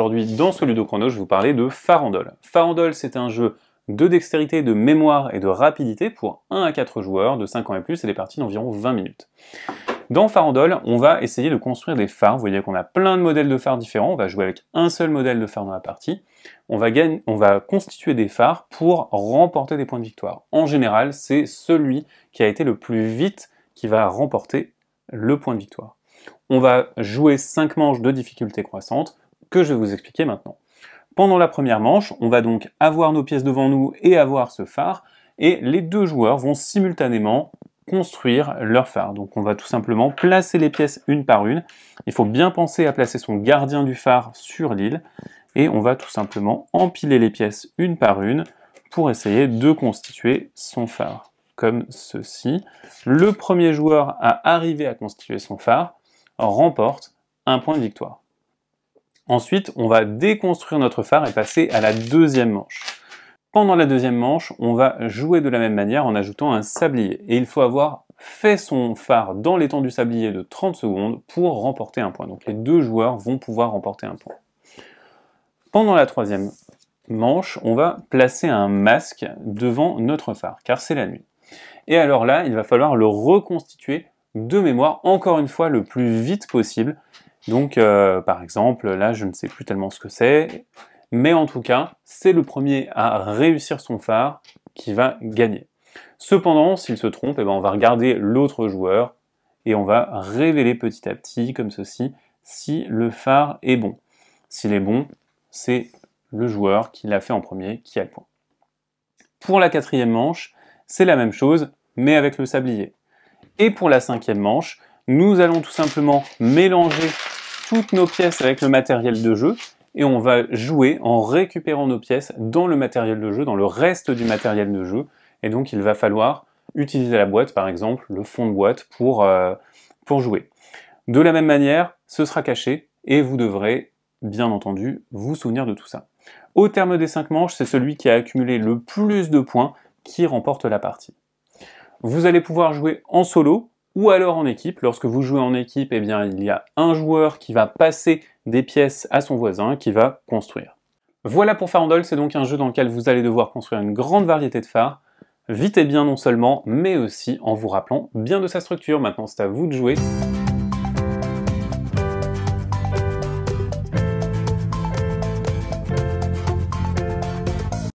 aujourd'hui dans ce Chrono, je vais vous parler de Farandole. Farandole, c'est un jeu de dextérité, de mémoire et de rapidité pour 1 à 4 joueurs de 5 ans et plus et des parties d'environ 20 minutes. Dans Farandole, on va essayer de construire des phares. Vous voyez qu'on a plein de modèles de phares différents. On va jouer avec un seul modèle de phare dans la partie. On va, on va constituer des phares pour remporter des points de victoire. En général, c'est celui qui a été le plus vite qui va remporter le point de victoire. On va jouer 5 manches de difficulté croissante que je vais vous expliquer maintenant. Pendant la première manche, on va donc avoir nos pièces devant nous et avoir ce phare, et les deux joueurs vont simultanément construire leur phare. Donc on va tout simplement placer les pièces une par une. Il faut bien penser à placer son gardien du phare sur l'île, et on va tout simplement empiler les pièces une par une pour essayer de constituer son phare, comme ceci. Le premier joueur à arriver à constituer son phare remporte un point de victoire. Ensuite, on va déconstruire notre phare et passer à la deuxième manche. Pendant la deuxième manche, on va jouer de la même manière en ajoutant un sablier. Et il faut avoir fait son phare dans l'étang du sablier de 30 secondes pour remporter un point. Donc les deux joueurs vont pouvoir remporter un point. Pendant la troisième manche, on va placer un masque devant notre phare, car c'est la nuit. Et alors là, il va falloir le reconstituer de mémoire, encore une fois, le plus vite possible, donc, euh, par exemple, là, je ne sais plus tellement ce que c'est, mais en tout cas, c'est le premier à réussir son phare qui va gagner. Cependant, s'il se trompe, eh ben, on va regarder l'autre joueur et on va révéler petit à petit, comme ceci, si le phare est bon. S'il est bon, c'est le joueur qui l'a fait en premier qui a le point. Pour la quatrième manche, c'est la même chose, mais avec le sablier. Et pour la cinquième manche, nous allons tout simplement mélanger toutes nos pièces avec le matériel de jeu et on va jouer en récupérant nos pièces dans le matériel de jeu, dans le reste du matériel de jeu. Et donc il va falloir utiliser la boîte, par exemple, le fond de boîte pour, euh, jouer. De la même manière, ce sera caché et vous devrez, bien entendu, vous souvenir de tout ça. Au terme des 5 manches, c'est celui qui a accumulé le plus de points qui remporte la partie. Vous allez pouvoir jouer en solo, ou alors en équipe. Lorsque vous jouez en équipe, eh bien, il y a un joueur qui va passer des pièces à son voisin qui va construire. Voilà pour Farandole, c'est donc un jeu dans lequel vous allez devoir construire une grande variété de phares, vite et bien non seulement, mais aussi en vous rappelant bien de sa structure. Maintenant, c'est à vous de jouer.